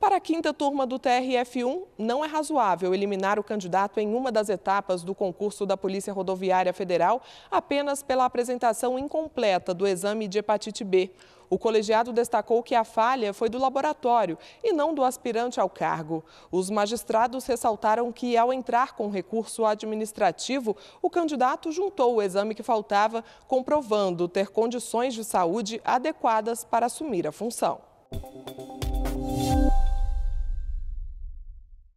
Para a quinta turma do TRF1, não é razoável eliminar o candidato em uma das etapas do concurso da Polícia Rodoviária Federal apenas pela apresentação incompleta do exame de hepatite B. O colegiado destacou que a falha foi do laboratório e não do aspirante ao cargo. Os magistrados ressaltaram que, ao entrar com recurso administrativo, o candidato juntou o exame que faltava, comprovando ter condições de saúde adequadas para assumir a função.